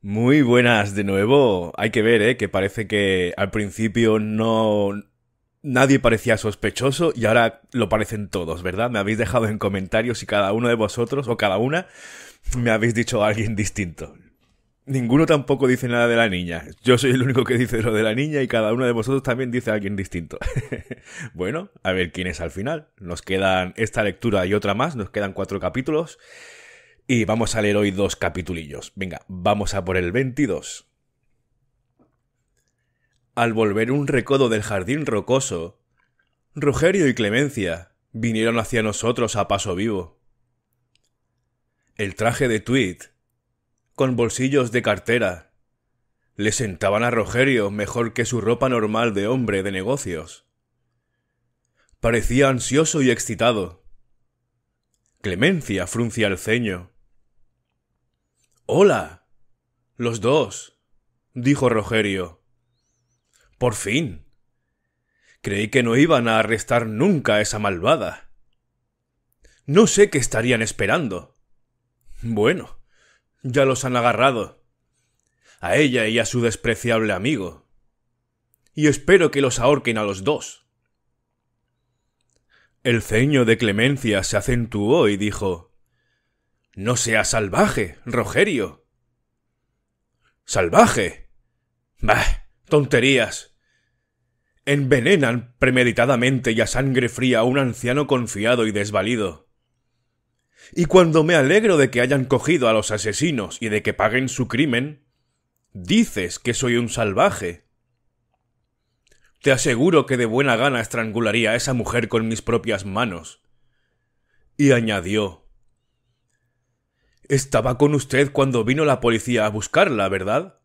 Muy buenas de nuevo. Hay que ver, ¿eh? Que parece que al principio no... Nadie parecía sospechoso y ahora lo parecen todos, ¿verdad? Me habéis dejado en comentarios y cada uno de vosotros o cada una me habéis dicho a alguien distinto. Ninguno tampoco dice nada de la niña. Yo soy el único que dice lo de la niña y cada uno de vosotros también dice a alguien distinto. bueno, a ver quién es al final. Nos quedan esta lectura y otra más, nos quedan cuatro capítulos y vamos a leer hoy dos capitulillos. Venga, vamos a por el 22. Al volver un recodo del jardín rocoso, Rogerio y Clemencia vinieron hacia nosotros a paso vivo. El traje de tweed, con bolsillos de cartera, le sentaban a Rogerio mejor que su ropa normal de hombre de negocios. Parecía ansioso y excitado. Clemencia fruncía el ceño Hola. Los dos. dijo Rogerio. Por fin. Creí que no iban a arrestar nunca a esa malvada. No sé qué estarían esperando. Bueno, ya los han agarrado. A ella y a su despreciable amigo. Y espero que los ahorquen a los dos. El ceño de Clemencia se acentuó y dijo no seas salvaje, Rogerio. ¿Salvaje? Bah, tonterías. Envenenan premeditadamente y a sangre fría a un anciano confiado y desvalido. Y cuando me alegro de que hayan cogido a los asesinos y de que paguen su crimen, dices que soy un salvaje. Te aseguro que de buena gana estrangularía a esa mujer con mis propias manos. Y añadió estaba con usted cuando vino la policía a buscarla, ¿verdad?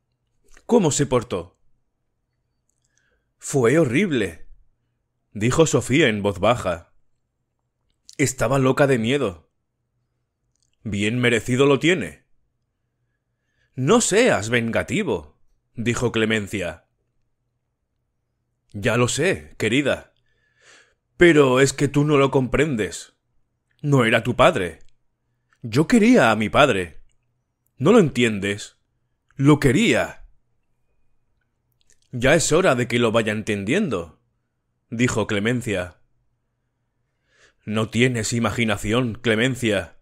¿Cómo se portó? Fue horrible, dijo Sofía en voz baja. Estaba loca de miedo. Bien merecido lo tiene. No seas vengativo, dijo Clemencia. Ya lo sé, querida. Pero es que tú no lo comprendes. No era tu padre. Yo quería a mi padre. ¿No lo entiendes? Lo quería. Ya es hora de que lo vaya entendiendo, dijo Clemencia. No tienes imaginación, Clemencia.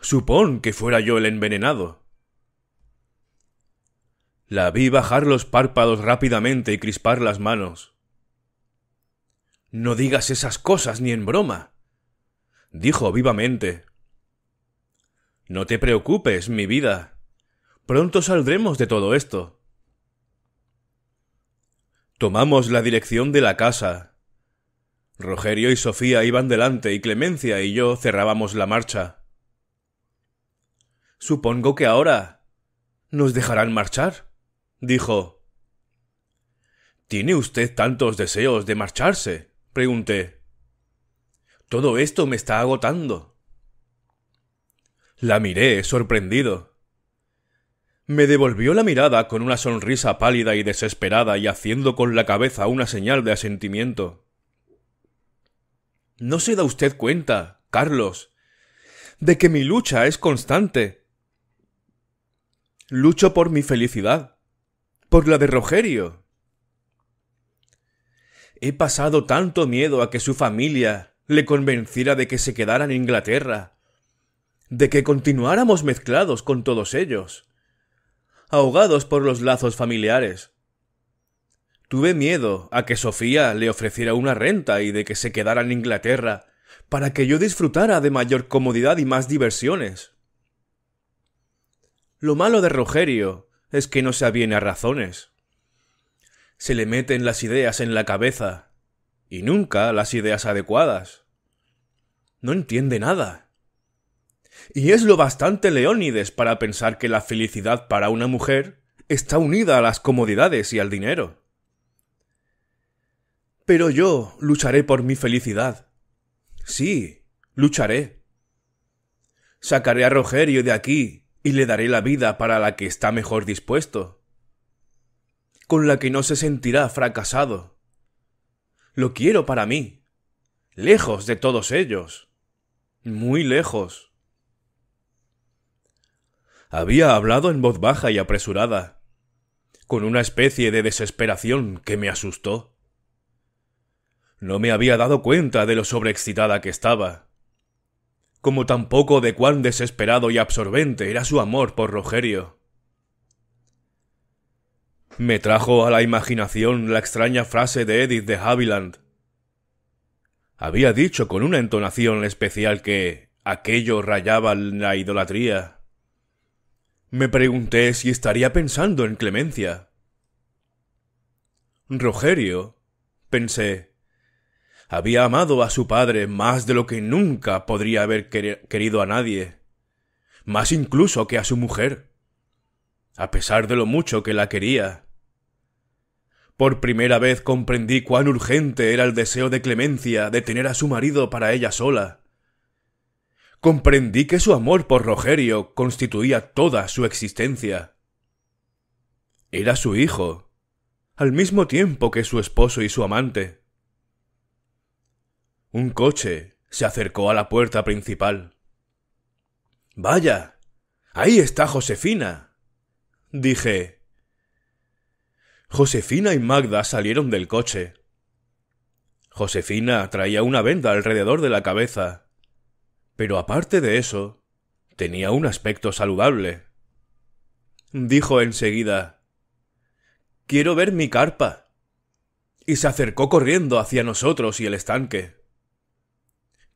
Supón que fuera yo el envenenado. La vi bajar los párpados rápidamente y crispar las manos. No digas esas cosas ni en broma, dijo vivamente. No te preocupes, mi vida. Pronto saldremos de todo esto. Tomamos la dirección de la casa. Rogerio y Sofía iban delante y Clemencia y yo cerrábamos la marcha. Supongo que ahora nos dejarán marchar, dijo. ¿Tiene usted tantos deseos de marcharse? pregunté. Todo esto me está agotando. La miré, sorprendido. Me devolvió la mirada con una sonrisa pálida y desesperada y haciendo con la cabeza una señal de asentimiento. ¿No se da usted cuenta, Carlos, de que mi lucha es constante? Lucho por mi felicidad, por la de Rogerio. He pasado tanto miedo a que su familia le convenciera de que se quedara en Inglaterra, de que continuáramos mezclados con todos ellos, ahogados por los lazos familiares. Tuve miedo a que Sofía le ofreciera una renta y de que se quedara en Inglaterra, para que yo disfrutara de mayor comodidad y más diversiones. Lo malo de Rogerio es que no se aviene a razones. Se le meten las ideas en la cabeza, y nunca las ideas adecuadas. No entiende nada. Y es lo bastante Leónides para pensar que la felicidad para una mujer está unida a las comodidades y al dinero. Pero yo lucharé por mi felicidad. Sí, lucharé. Sacaré a Rogerio de aquí y le daré la vida para la que está mejor dispuesto, con la que no se sentirá fracasado. Lo quiero para mí, lejos de todos ellos, muy lejos había hablado en voz baja y apresurada, con una especie de desesperación que me asustó. No me había dado cuenta de lo sobreexcitada que estaba, como tampoco de cuán desesperado y absorbente era su amor por Rogerio. Me trajo a la imaginación la extraña frase de Edith de Haviland. Había dicho con una entonación especial que aquello rayaba en la idolatría me pregunté si estaría pensando en Clemencia. Rogerio, pensé, había amado a su padre más de lo que nunca podría haber querido a nadie, más incluso que a su mujer, a pesar de lo mucho que la quería. Por primera vez comprendí cuán urgente era el deseo de Clemencia de tener a su marido para ella sola comprendí que su amor por Rogerio constituía toda su existencia. Era su hijo, al mismo tiempo que su esposo y su amante. Un coche se acercó a la puerta principal. Vaya, ahí está Josefina, dije. Josefina y Magda salieron del coche. Josefina traía una venda alrededor de la cabeza pero aparte de eso, tenía un aspecto saludable. Dijo enseguida Quiero ver mi carpa. Y se acercó corriendo hacia nosotros y el estanque.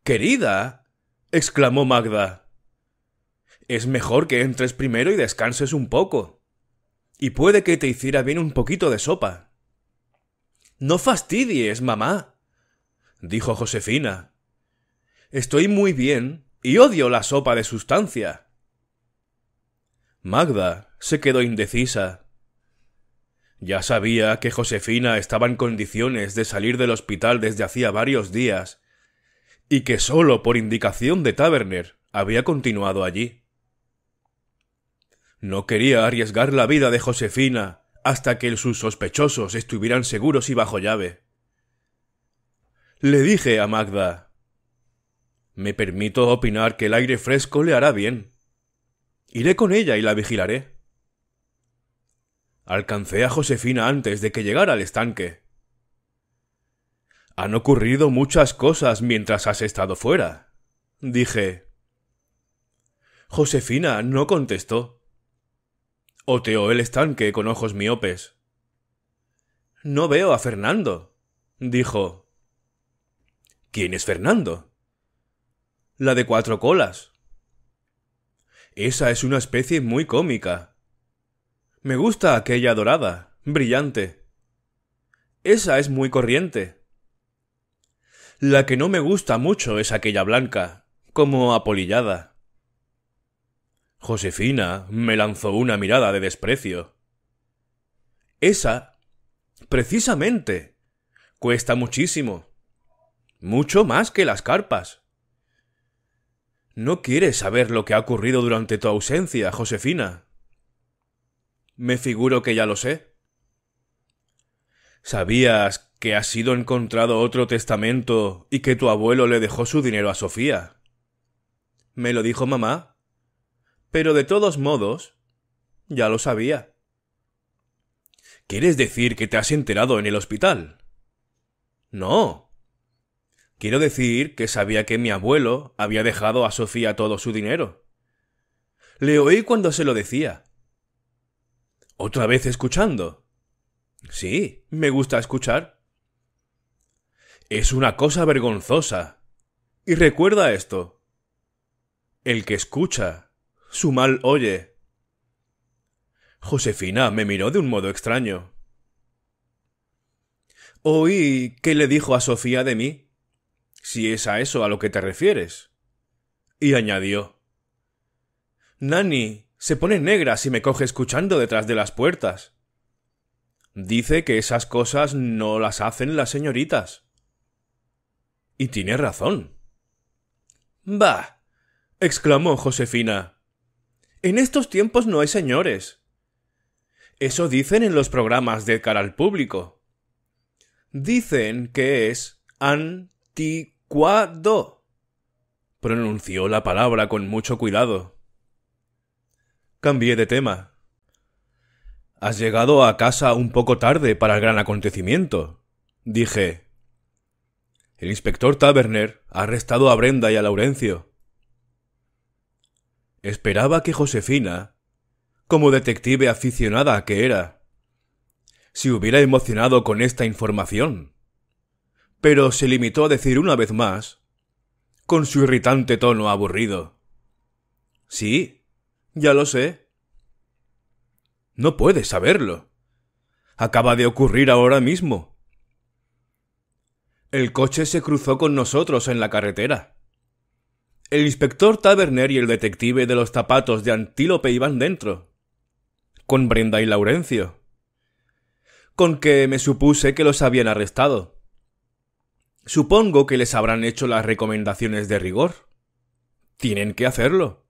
Querida, exclamó Magda. Es mejor que entres primero y descanses un poco. Y puede que te hiciera bien un poquito de sopa. No fastidies, mamá, dijo Josefina, Estoy muy bien y odio la sopa de sustancia. Magda se quedó indecisa. Ya sabía que Josefina estaba en condiciones de salir del hospital desde hacía varios días, y que sólo por indicación de Taberner había continuado allí. No quería arriesgar la vida de Josefina hasta que sus sospechosos estuvieran seguros y bajo llave. Le dije a Magda me permito opinar que el aire fresco le hará bien. Iré con ella y la vigilaré. Alcancé a Josefina antes de que llegara al estanque. Han ocurrido muchas cosas mientras has estado fuera, dije. Josefina no contestó. Oteó el estanque con ojos miopes. No veo a Fernando, dijo. ¿Quién es Fernando? La de cuatro colas. Esa es una especie muy cómica. Me gusta aquella dorada, brillante. Esa es muy corriente. La que no me gusta mucho es aquella blanca, como apolillada. Josefina me lanzó una mirada de desprecio. Esa, precisamente, cuesta muchísimo. Mucho más que las carpas. No quieres saber lo que ha ocurrido durante tu ausencia, Josefina. Me figuro que ya lo sé. ¿Sabías que ha sido encontrado otro testamento y que tu abuelo le dejó su dinero a Sofía? Me lo dijo mamá. Pero de todos modos, ya lo sabía. ¿Quieres decir que te has enterado en el hospital? No, Quiero decir que sabía que mi abuelo había dejado a Sofía todo su dinero. Le oí cuando se lo decía. ¿Otra vez escuchando? Sí, me gusta escuchar. Es una cosa vergonzosa. Y recuerda esto. El que escucha, su mal oye. Josefina me miró de un modo extraño. Oí qué le dijo a Sofía de mí si es a eso a lo que te refieres. Y añadió Nani se pone negra si me coge escuchando detrás de las puertas. Dice que esas cosas no las hacen las señoritas. Y tiene razón. Bah. exclamó Josefina. En estos tiempos no hay señores. Eso dicen en los programas de cara al público. Dicen que es anti cuándo? pronunció la palabra con mucho cuidado. Cambié de tema. Has llegado a casa un poco tarde para el gran acontecimiento, dije. El inspector Taberner ha arrestado a Brenda y a Laurencio. Esperaba que Josefina, como detective aficionada que era, se hubiera emocionado con esta información pero se limitó a decir una vez más, con su irritante tono aburrido. Sí, ya lo sé. No puede saberlo. Acaba de ocurrir ahora mismo. El coche se cruzó con nosotros en la carretera. El inspector Taberner y el detective de los zapatos de Antílope iban dentro, con Brenda y Laurencio, con que me supuse que los habían arrestado. Supongo que les habrán hecho las recomendaciones de rigor. Tienen que hacerlo.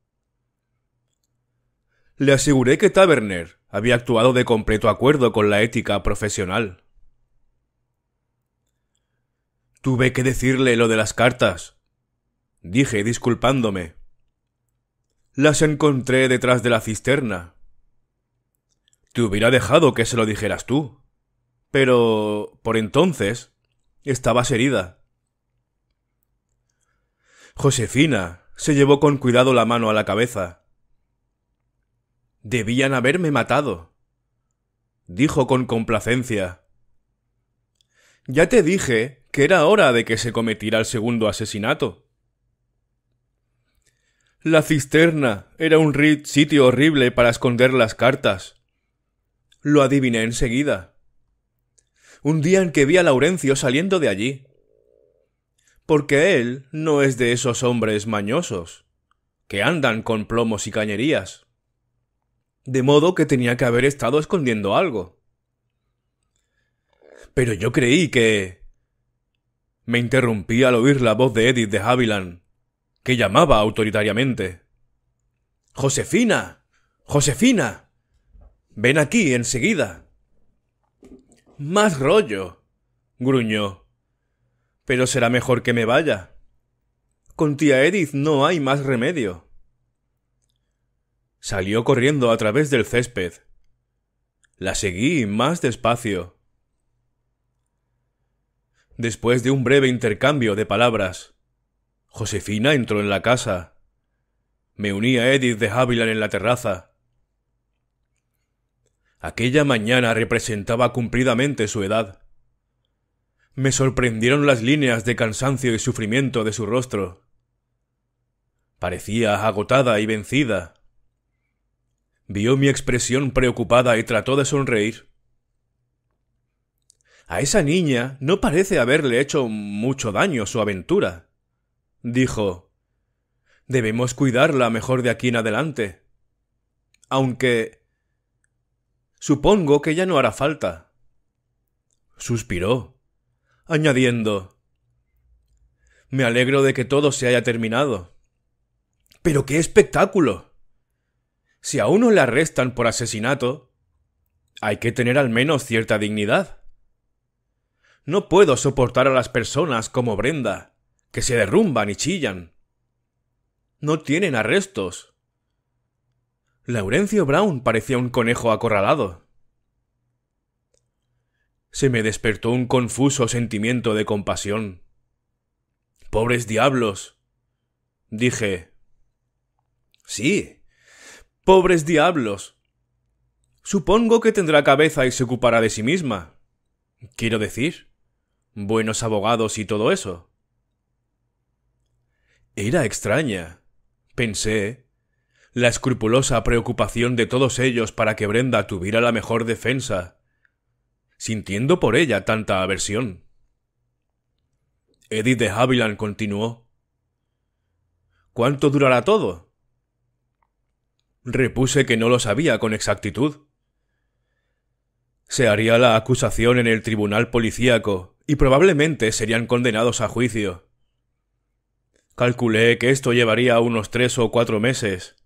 Le aseguré que Taverner había actuado de completo acuerdo con la ética profesional. Tuve que decirle lo de las cartas, dije disculpándome. Las encontré detrás de la cisterna. Te hubiera dejado que se lo dijeras tú. Pero... por entonces Estabas herida. Josefina se llevó con cuidado la mano a la cabeza. Debían haberme matado, dijo con complacencia. Ya te dije que era hora de que se cometiera el segundo asesinato. La cisterna era un sitio horrible para esconder las cartas. Lo adiviné enseguida un día en que vi a Laurencio saliendo de allí. Porque él no es de esos hombres mañosos, que andan con plomos y cañerías. De modo que tenía que haber estado escondiendo algo. Pero yo creí que... Me interrumpí al oír la voz de Edith de Haviland, que llamaba autoritariamente. Josefina. Josefina. Ven aquí enseguida más rollo. gruñó. Pero será mejor que me vaya. Con tía Edith no hay más remedio. Salió corriendo a través del césped. La seguí más despacio. Después de un breve intercambio de palabras, Josefina entró en la casa. Me uní a Edith de Haviland en la terraza. Aquella mañana representaba cumplidamente su edad. Me sorprendieron las líneas de cansancio y sufrimiento de su rostro. Parecía agotada y vencida. Vio mi expresión preocupada y trató de sonreír. A esa niña no parece haberle hecho mucho daño su aventura, dijo. Debemos cuidarla mejor de aquí en adelante. Aunque Supongo que ya no hará falta. Suspiró, añadiendo Me alegro de que todo se haya terminado. Pero qué espectáculo. Si a uno le arrestan por asesinato, hay que tener al menos cierta dignidad. No puedo soportar a las personas como Brenda, que se derrumban y chillan. No tienen arrestos. Laurencio Brown parecía un conejo acorralado. Se me despertó un confuso sentimiento de compasión. Pobres diablos. Dije. Sí. Pobres diablos. Supongo que tendrá cabeza y se ocupará de sí misma. Quiero decir, buenos abogados y todo eso. Era extraña, pensé, la escrupulosa preocupación de todos ellos para que Brenda tuviera la mejor defensa, sintiendo por ella tanta aversión. Edith de Haviland continuó. ¿Cuánto durará todo? Repuse que no lo sabía con exactitud. Se haría la acusación en el tribunal policíaco y probablemente serían condenados a juicio. Calculé que esto llevaría unos tres o cuatro meses,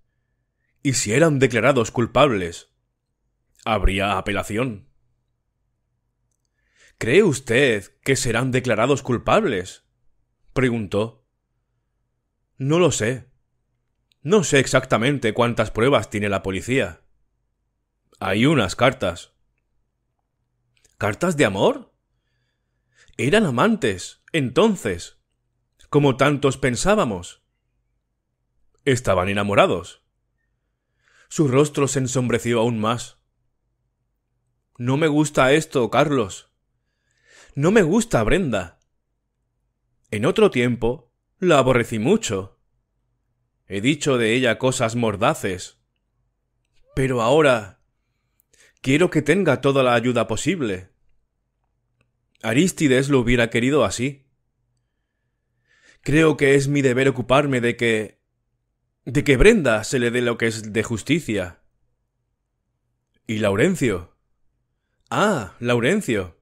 y si eran declarados culpables, habría apelación. ¿Cree usted que serán declarados culpables? preguntó. No lo sé. No sé exactamente cuántas pruebas tiene la policía. Hay unas cartas. ¿Cartas de amor? Eran amantes, entonces, como tantos pensábamos. Estaban enamorados. Su rostro se ensombreció aún más. No me gusta esto, Carlos. No me gusta, Brenda. En otro tiempo, la aborrecí mucho. He dicho de ella cosas mordaces. Pero ahora... Quiero que tenga toda la ayuda posible. Arístides lo hubiera querido así. Creo que es mi deber ocuparme de que de que Brenda se le dé lo que es de justicia. ¿Y Laurencio? Ah, Laurencio.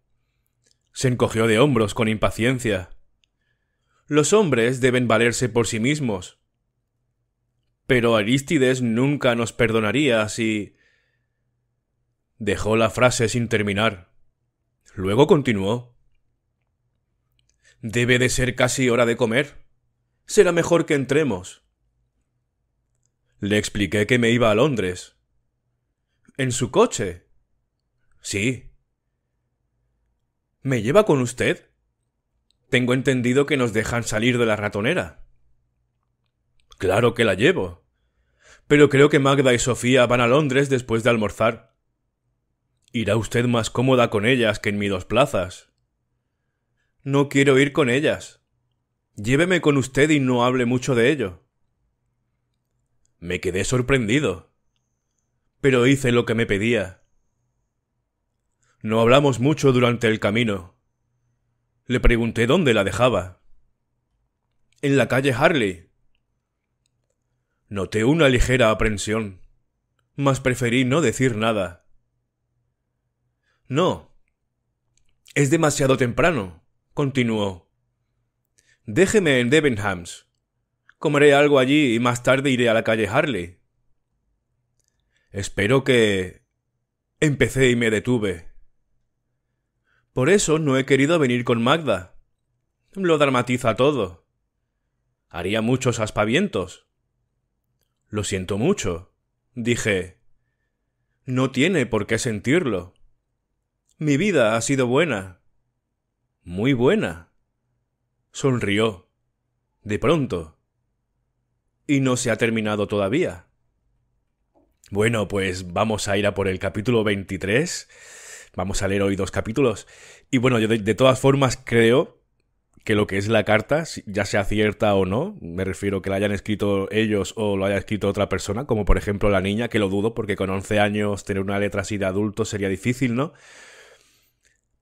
Se encogió de hombros con impaciencia. Los hombres deben valerse por sí mismos. Pero Aristides nunca nos perdonaría si... Dejó la frase sin terminar. Luego continuó. Debe de ser casi hora de comer. Será mejor que entremos. Le expliqué que me iba a Londres. ¿En su coche? Sí. ¿Me lleva con usted? Tengo entendido que nos dejan salir de la ratonera. Claro que la llevo. Pero creo que Magda y Sofía van a Londres después de almorzar. Irá usted más cómoda con ellas que en mi dos plazas. No quiero ir con ellas. Lléveme con usted y no hable mucho de ello. Me quedé sorprendido. Pero hice lo que me pedía. No hablamos mucho durante el camino. Le pregunté dónde la dejaba. En la calle Harley. Noté una ligera aprensión, mas preferí no decir nada. No. Es demasiado temprano, continuó. Déjeme en Debenhams. Comeré algo allí y más tarde iré a la calle Harley. Espero que... Empecé y me detuve. Por eso no he querido venir con Magda. Lo dramatiza todo. Haría muchos aspavientos. Lo siento mucho, dije. No tiene por qué sentirlo. Mi vida ha sido buena. Muy buena. Sonrió. De pronto y no se ha terminado todavía. Bueno, pues vamos a ir a por el capítulo 23. Vamos a leer hoy dos capítulos. Y bueno, yo de, todas formas creo que lo que es la carta, ya sea cierta o no, me refiero que la hayan escrito ellos o lo haya escrito otra persona, como por ejemplo la niña, que lo dudo porque con 11 años tener una letra así de adulto sería difícil, ¿no?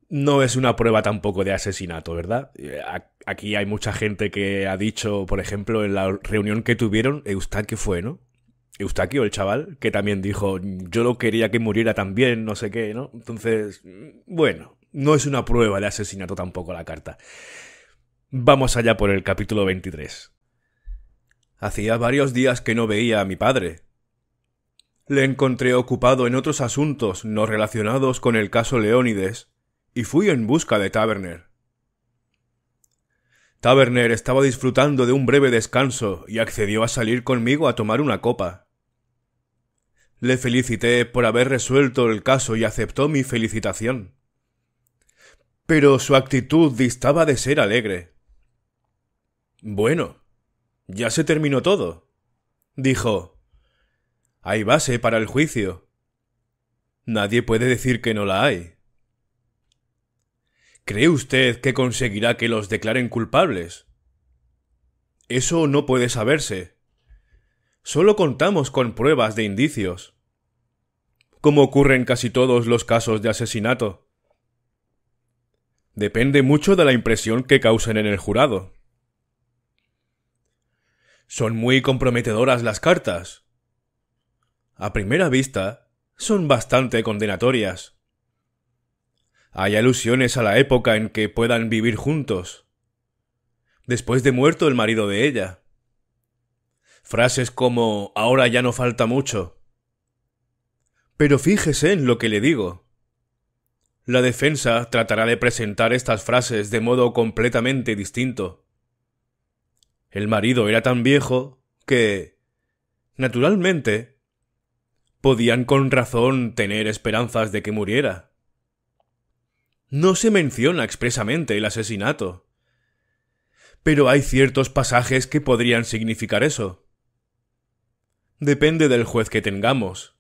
no es una prueba tampoco de asesinato, ¿verdad? Eh, aquí hay mucha gente que ha dicho, por ejemplo, en la reunión que tuvieron, Eustaquio fue, ¿no? Eustaquio, el chaval, que también dijo, yo lo quería que muriera también, no sé qué, ¿no? Entonces, bueno, no es una prueba de asesinato tampoco la carta. Vamos allá por el capítulo 23. Hacía varios días que no veía a mi padre. Le encontré ocupado en otros asuntos no relacionados con el caso Leónides, y fui en busca de Taverner. Taverner estaba disfrutando de un breve descanso y accedió a salir conmigo a tomar una copa. Le felicité por haber resuelto el caso y aceptó mi felicitación. Pero su actitud distaba de ser alegre. Bueno, ya se terminó todo, dijo. Hay base para el juicio. Nadie puede decir que no la hay. ¿Cree usted que conseguirá que los declaren culpables? Eso no puede saberse. Solo contamos con pruebas de indicios. Como ocurre en casi todos los casos de asesinato. Depende mucho de la impresión que causen en el jurado. Son muy comprometedoras las cartas. A primera vista, son bastante condenatorias. ¿Hay alusiones a la época en que puedan vivir juntos? Después de muerto el marido de ella. Frases como ahora ya no falta mucho. Pero fíjese en lo que le digo. La defensa tratará de presentar estas frases de modo completamente distinto. El marido era tan viejo que, naturalmente, podían con razón tener esperanzas de que muriera. No se menciona expresamente el asesinato. Pero hay ciertos pasajes que podrían significar eso. Depende del juez que tengamos.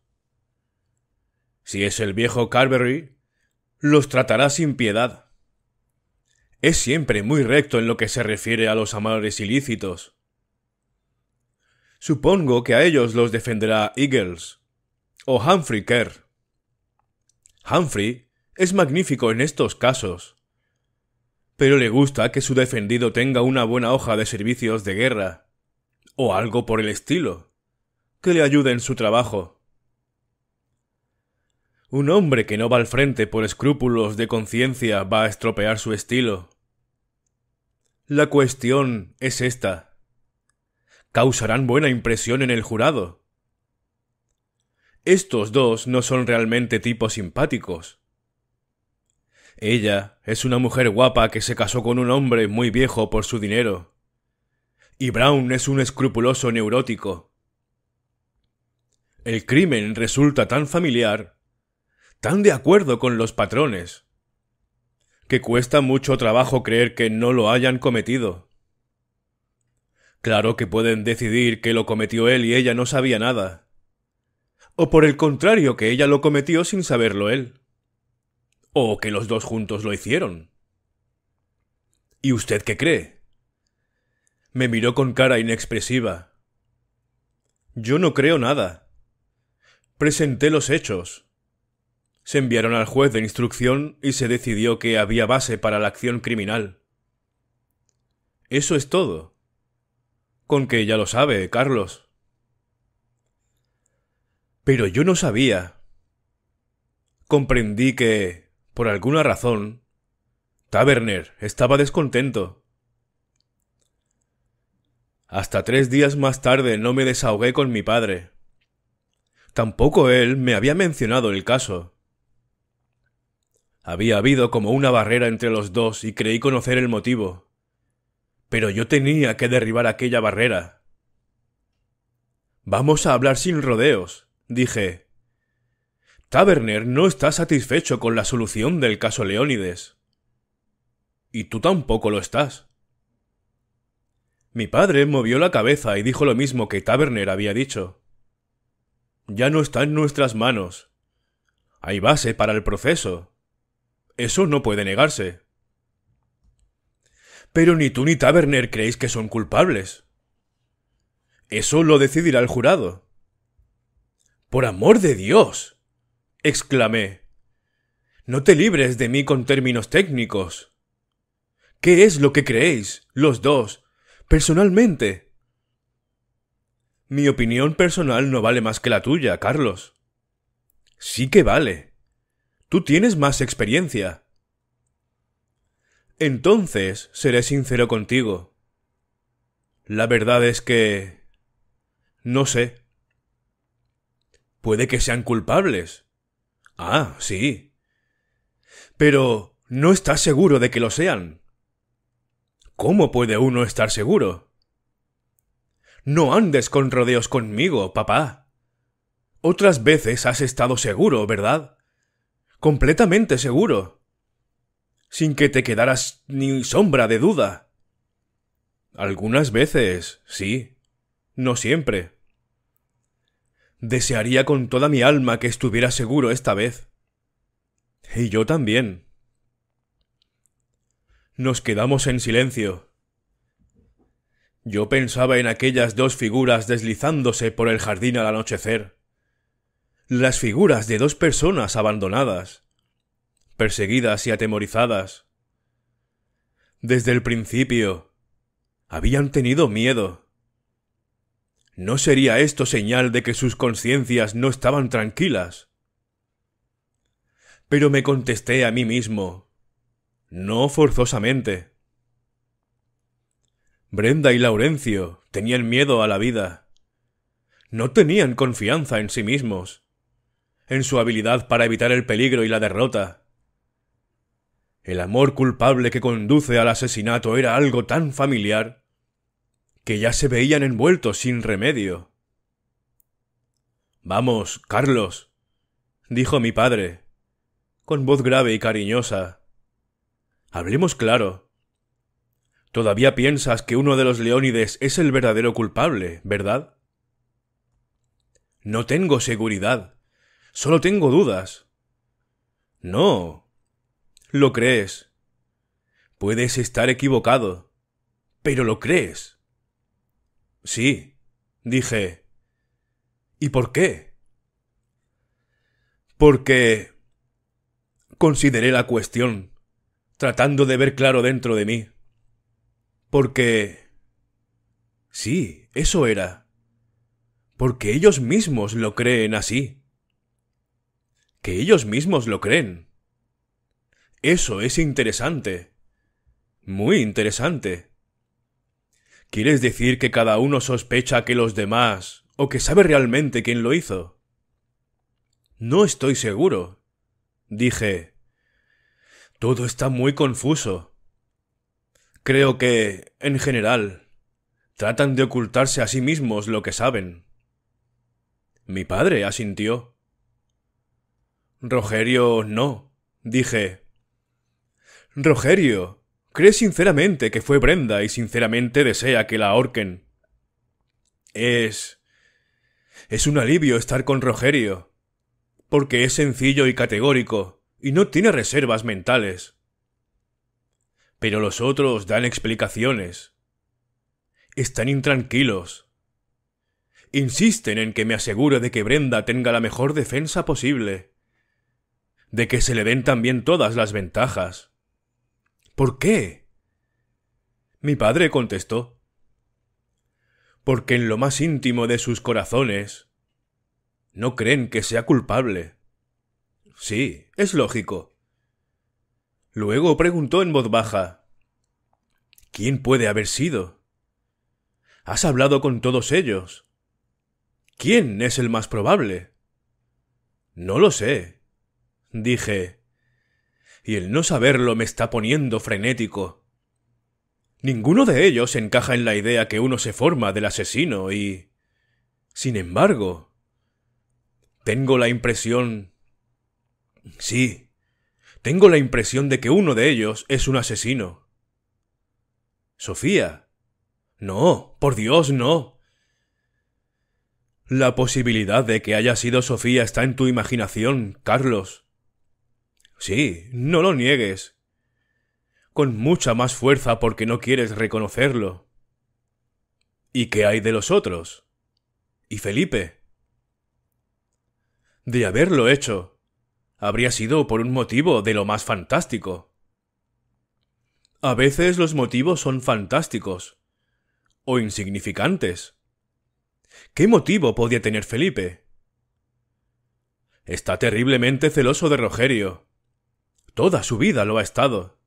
Si es el viejo Carberry, los tratará sin piedad. Es siempre muy recto en lo que se refiere a los amores ilícitos. Supongo que a ellos los defenderá Eagles o Humphrey Kerr. Humphrey es magnífico en estos casos. Pero le gusta que su defendido tenga una buena hoja de servicios de guerra, o algo por el estilo, que le ayude en su trabajo. Un hombre que no va al frente por escrúpulos de conciencia va a estropear su estilo. La cuestión es esta. ¿Causarán buena impresión en el jurado? Estos dos no son realmente tipos simpáticos. Ella es una mujer guapa que se casó con un hombre muy viejo por su dinero. Y Brown es un escrupuloso neurótico. El crimen resulta tan familiar, tan de acuerdo con los patrones, que cuesta mucho trabajo creer que no lo hayan cometido. Claro que pueden decidir que lo cometió él y ella no sabía nada. O por el contrario, que ella lo cometió sin saberlo él. ¿O que los dos juntos lo hicieron? ¿Y usted qué cree? Me miró con cara inexpresiva. Yo no creo nada. Presenté los hechos. Se enviaron al juez de instrucción y se decidió que había base para la acción criminal. Eso es todo. Con que ya lo sabe, Carlos. Pero yo no sabía. Comprendí que por alguna razón, Taverner estaba descontento. Hasta tres días más tarde no me desahogué con mi padre. Tampoco él me había mencionado el caso. Había habido como una barrera entre los dos y creí conocer el motivo. Pero yo tenía que derribar aquella barrera. Vamos a hablar sin rodeos, dije, Taverner no está satisfecho con la solución del caso Leónides. Y tú tampoco lo estás. Mi padre movió la cabeza y dijo lo mismo que Taverner había dicho. Ya no está en nuestras manos. Hay base para el proceso. Eso no puede negarse. Pero ni tú ni Taverner creéis que son culpables. Eso lo decidirá el jurado. Por amor de Dios exclamé. No te libres de mí con términos técnicos. ¿Qué es lo que creéis, los dos, personalmente? Mi opinión personal no vale más que la tuya, Carlos. Sí que vale. Tú tienes más experiencia. Entonces seré sincero contigo. La verdad es que... No sé. Puede que sean culpables. Ah, sí. Pero no estás seguro de que lo sean. ¿Cómo puede uno estar seguro? No andes con rodeos conmigo, papá. Otras veces has estado seguro, ¿verdad? Completamente seguro. Sin que te quedaras ni sombra de duda. Algunas veces, sí. No siempre. Desearía con toda mi alma que estuviera seguro esta vez. Y yo también. Nos quedamos en silencio. Yo pensaba en aquellas dos figuras deslizándose por el jardín al anochecer. Las figuras de dos personas abandonadas, perseguidas y atemorizadas. Desde el principio, habían tenido miedo. ¿No sería esto señal de que sus conciencias no estaban tranquilas? Pero me contesté a mí mismo. No forzosamente. Brenda y Laurencio tenían miedo a la vida. No tenían confianza en sí mismos, en su habilidad para evitar el peligro y la derrota. El amor culpable que conduce al asesinato era algo tan familiar que ya se veían envueltos sin remedio. Vamos, Carlos, dijo mi padre, con voz grave y cariñosa. Hablemos claro. Todavía piensas que uno de los leónides es el verdadero culpable, ¿verdad? No tengo seguridad. Solo tengo dudas. No. Lo crees. Puedes estar equivocado. Pero lo crees. Sí, dije. ¿Y por qué? Porque... consideré la cuestión, tratando de ver claro dentro de mí. Porque... Sí, eso era. Porque ellos mismos lo creen así. Que ellos mismos lo creen. Eso es interesante. Muy interesante. ¿Quieres decir que cada uno sospecha que los demás o que sabe realmente quién lo hizo? No estoy seguro. Dije. Todo está muy confuso. Creo que, en general, tratan de ocultarse a sí mismos lo que saben. Mi padre asintió. Rogerio no, dije. Rogerio, Cree sinceramente que fue Brenda y sinceramente desea que la ahorquen. Es... Es un alivio estar con Rogerio, porque es sencillo y categórico, y no tiene reservas mentales. Pero los otros dan explicaciones. Están intranquilos. Insisten en que me asegure de que Brenda tenga la mejor defensa posible, de que se le den también todas las ventajas. ¿Por qué? Mi padre contestó. Porque en lo más íntimo de sus corazones no creen que sea culpable. Sí, es lógico. Luego preguntó en voz baja ¿Quién puede haber sido? ¿Has hablado con todos ellos? ¿Quién es el más probable? No lo sé, dije, y el no saberlo me está poniendo frenético. Ninguno de ellos encaja en la idea que uno se forma del asesino y... Sin embargo... Tengo la impresión... Sí. Tengo la impresión de que uno de ellos es un asesino. Sofía. No, por Dios, no. La posibilidad de que haya sido Sofía está en tu imaginación, Carlos. Sí, no lo niegues. Con mucha más fuerza porque no quieres reconocerlo. ¿Y qué hay de los otros? ¿Y Felipe? De haberlo hecho, habría sido por un motivo de lo más fantástico. A veces los motivos son fantásticos o insignificantes. ¿Qué motivo podía tener Felipe? Está terriblemente celoso de Rogerio. Toda su vida lo ha estado.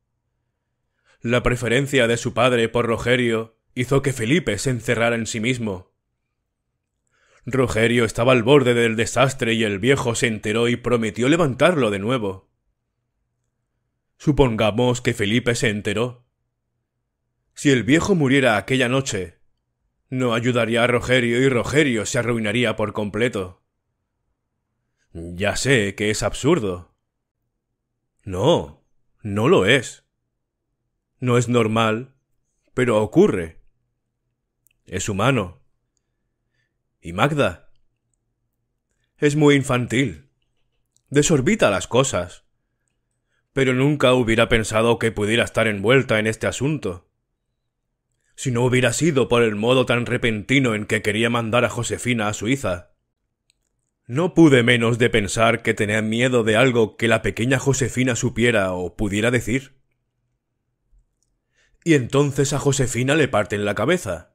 La preferencia de su padre por Rogerio hizo que Felipe se encerrara en sí mismo. Rogerio estaba al borde del desastre y el viejo se enteró y prometió levantarlo de nuevo. Supongamos que Felipe se enteró. Si el viejo muriera aquella noche, no ayudaría a Rogerio y Rogerio se arruinaría por completo. Ya sé que es absurdo, no, no lo es. No es normal, pero ocurre. Es humano. ¿Y Magda? Es muy infantil. Desorbita las cosas. Pero nunca hubiera pensado que pudiera estar envuelta en este asunto. Si no hubiera sido por el modo tan repentino en que quería mandar a Josefina a Suiza. No pude menos de pensar que tenía miedo de algo que la pequeña Josefina supiera o pudiera decir. Y entonces a Josefina le parten la cabeza.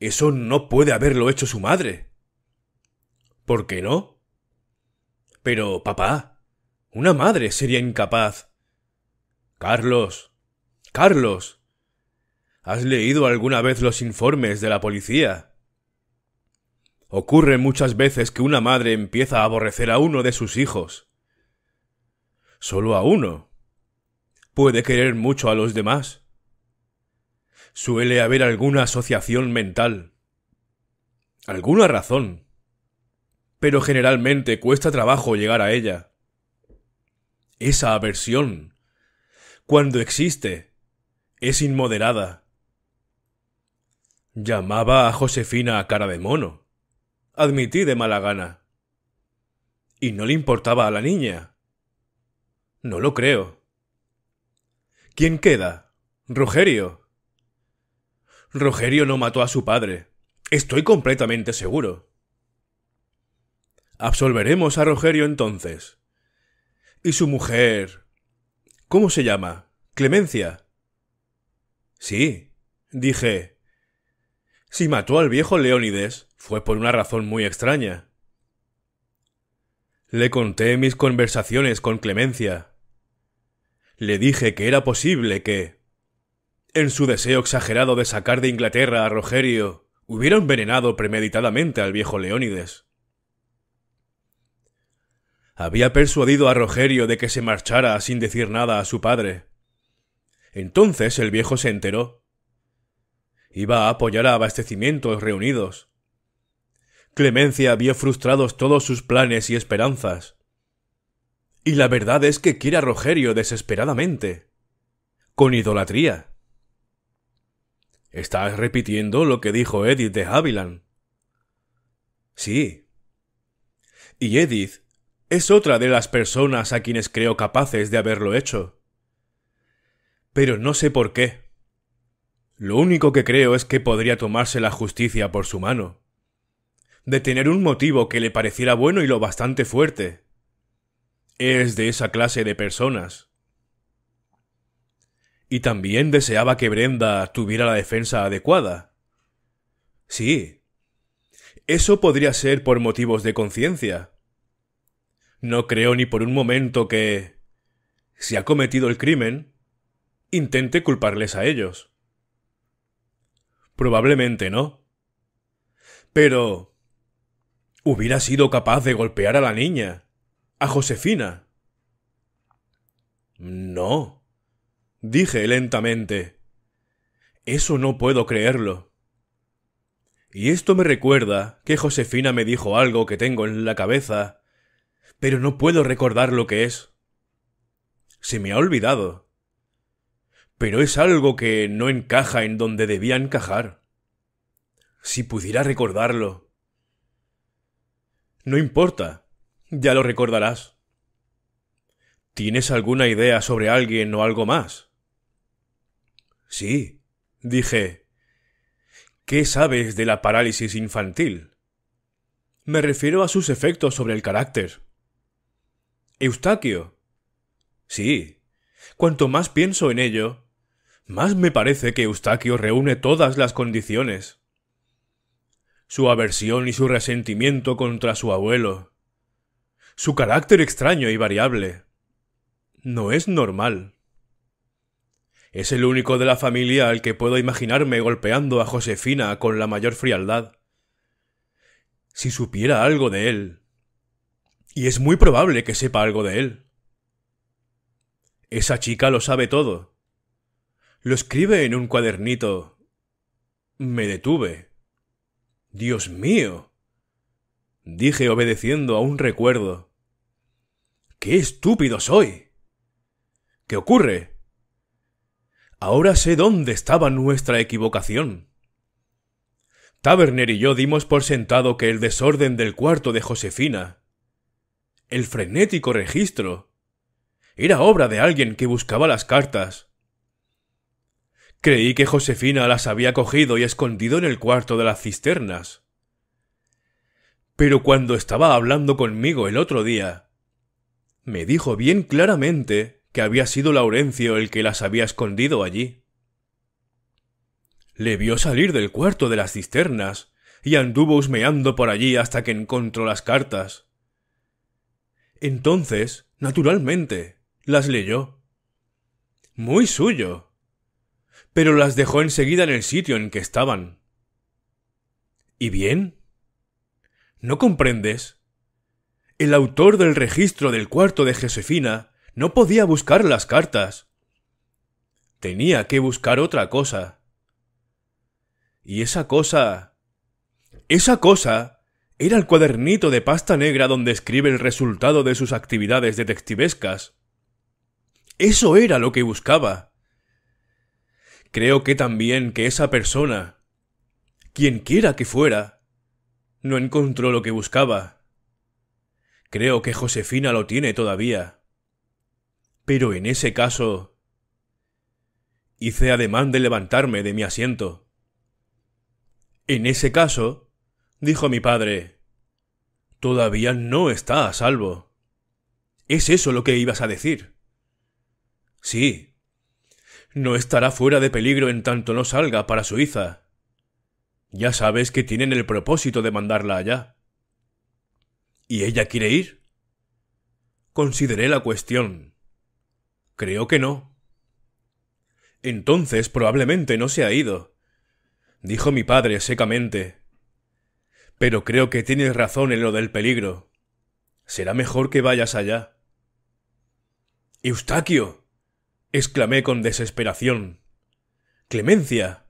Eso no puede haberlo hecho su madre. ¿Por qué no? Pero, papá, una madre sería incapaz. Carlos. Carlos. ¿Has leído alguna vez los informes de la policía? Ocurre muchas veces que una madre empieza a aborrecer a uno de sus hijos. Solo a uno. Puede querer mucho a los demás. Suele haber alguna asociación mental. Alguna razón. Pero generalmente cuesta trabajo llegar a ella. Esa aversión, cuando existe, es inmoderada. Llamaba a Josefina a cara de mono admití de mala gana. ¿Y no le importaba a la niña? No lo creo. ¿Quién queda? Rogerio. Rogerio no mató a su padre. Estoy completamente seguro. Absolveremos a Rogerio entonces. ¿Y su mujer? ¿Cómo se llama? Clemencia. Sí, dije. Si mató al viejo Leónides, fue por una razón muy extraña. Le conté mis conversaciones con Clemencia. Le dije que era posible que, en su deseo exagerado de sacar de Inglaterra a Rogerio, hubiera envenenado premeditadamente al viejo Leónides. Había persuadido a Rogerio de que se marchara sin decir nada a su padre. Entonces el viejo se enteró. Iba a apoyar a abastecimientos reunidos. Clemencia vio frustrados todos sus planes y esperanzas. Y la verdad es que quiere a Rogerio desesperadamente. Con idolatría. Estás repitiendo lo que dijo Edith de Haviland. Sí. Y Edith es otra de las personas a quienes creo capaces de haberlo hecho. Pero no sé por qué. Lo único que creo es que podría tomarse la justicia por su mano de tener un motivo que le pareciera bueno y lo bastante fuerte. Es de esa clase de personas. Y también deseaba que Brenda tuviera la defensa adecuada. Sí. Eso podría ser por motivos de conciencia. No creo ni por un momento que... si ha cometido el crimen, intente culparles a ellos. Probablemente no. Pero hubiera sido capaz de golpear a la niña, a Josefina. No, dije lentamente. Eso no puedo creerlo. Y esto me recuerda que Josefina me dijo algo que tengo en la cabeza, pero no puedo recordar lo que es. Se me ha olvidado. Pero es algo que no encaja en donde debía encajar. Si pudiera recordarlo. No importa, ya lo recordarás. ¿Tienes alguna idea sobre alguien o algo más? Sí, dije. ¿Qué sabes de la parálisis infantil? Me refiero a sus efectos sobre el carácter. Eustaquio. Sí. Cuanto más pienso en ello, más me parece que Eustaquio reúne todas las condiciones su aversión y su resentimiento contra su abuelo, su carácter extraño y variable. No es normal. Es el único de la familia al que puedo imaginarme golpeando a Josefina con la mayor frialdad. Si supiera algo de él. Y es muy probable que sepa algo de él. Esa chica lo sabe todo. Lo escribe en un cuadernito. Me detuve. Dios mío. dije obedeciendo a un recuerdo. ¡Qué estúpido soy! ¿Qué ocurre? Ahora sé dónde estaba nuestra equivocación. Taberner y yo dimos por sentado que el desorden del cuarto de Josefina, el frenético registro, era obra de alguien que buscaba las cartas Creí que Josefina las había cogido y escondido en el cuarto de las cisternas. Pero cuando estaba hablando conmigo el otro día, me dijo bien claramente que había sido Laurencio el que las había escondido allí. Le vio salir del cuarto de las cisternas y anduvo husmeando por allí hasta que encontró las cartas. Entonces, naturalmente, las leyó. Muy suyo pero las dejó enseguida en el sitio en que estaban. ¿Y bien? ¿No comprendes? El autor del registro del cuarto de Josefina no podía buscar las cartas. Tenía que buscar otra cosa. Y esa cosa... Esa cosa era el cuadernito de pasta negra donde escribe el resultado de sus actividades detectivescas. Eso era lo que buscaba creo que también que esa persona, quien quiera que fuera, no encontró lo que buscaba. Creo que Josefina lo tiene todavía. Pero en ese caso... Hice ademán de levantarme de mi asiento. En ese caso, dijo mi padre, todavía no está a salvo. ¿Es eso lo que ibas a decir? Sí, no estará fuera de peligro en tanto no salga para Suiza. Ya sabes que tienen el propósito de mandarla allá. ¿Y ella quiere ir? Consideré la cuestión. Creo que no. Entonces probablemente no se ha ido, dijo mi padre secamente. Pero creo que tienes razón en lo del peligro. Será mejor que vayas allá. Eustaquio exclamé con desesperación. Clemencia.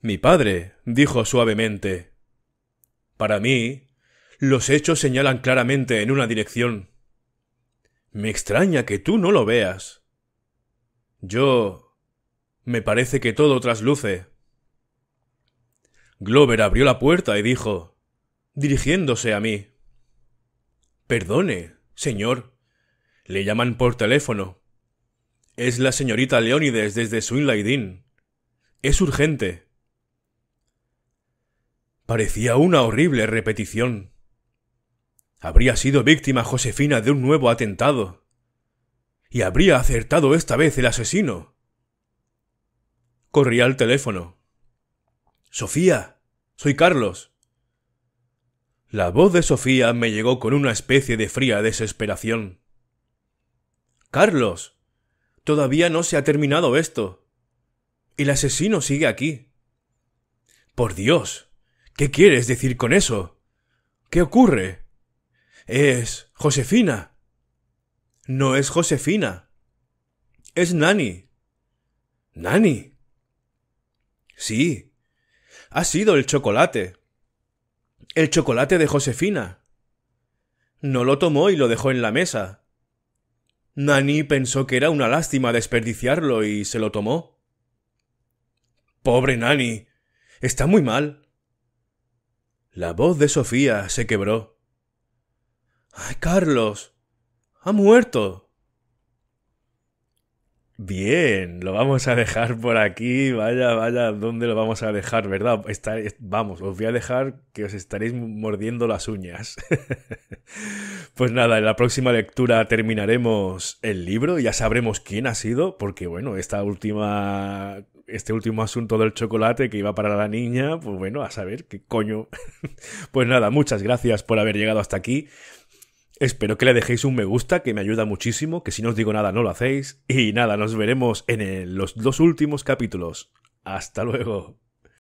Mi padre, dijo suavemente. Para mí, los hechos señalan claramente en una dirección. Me extraña que tú no lo veas. Yo. me parece que todo trasluce. Glover abrió la puerta y dijo, dirigiéndose a mí. Perdone, señor. Le llaman por teléfono. Es la señorita Leónides desde Swinleidin. Es urgente. Parecía una horrible repetición. Habría sido víctima Josefina de un nuevo atentado. Y habría acertado esta vez el asesino. Corrí al teléfono. Sofía, soy Carlos. La voz de Sofía me llegó con una especie de fría desesperación. Carlos. Todavía no se ha terminado esto. El asesino sigue aquí. Por Dios. ¿Qué quieres decir con eso? ¿Qué ocurre? Es Josefina. No es Josefina. Es Nani. Nani. Sí. Ha sido el chocolate. El chocolate de Josefina. No lo tomó y lo dejó en la mesa. Nani pensó que era una lástima desperdiciarlo y se lo tomó. Pobre Nani. Está muy mal. La voz de Sofía se quebró. Ay, Carlos. Ha muerto. Bien, lo vamos a dejar por aquí. Vaya, vaya, ¿dónde lo vamos a dejar, verdad? Está, vamos, os voy a dejar que os estaréis mordiendo las uñas. pues nada, en la próxima lectura terminaremos el libro y ya sabremos quién ha sido, porque bueno, esta última. Este último asunto del chocolate que iba para la niña, pues bueno, a saber qué coño. pues nada, muchas gracias por haber llegado hasta aquí. Espero que le dejéis un me gusta, que me ayuda muchísimo, que si no os digo nada no lo hacéis. Y nada, nos veremos en los dos últimos capítulos. Hasta luego.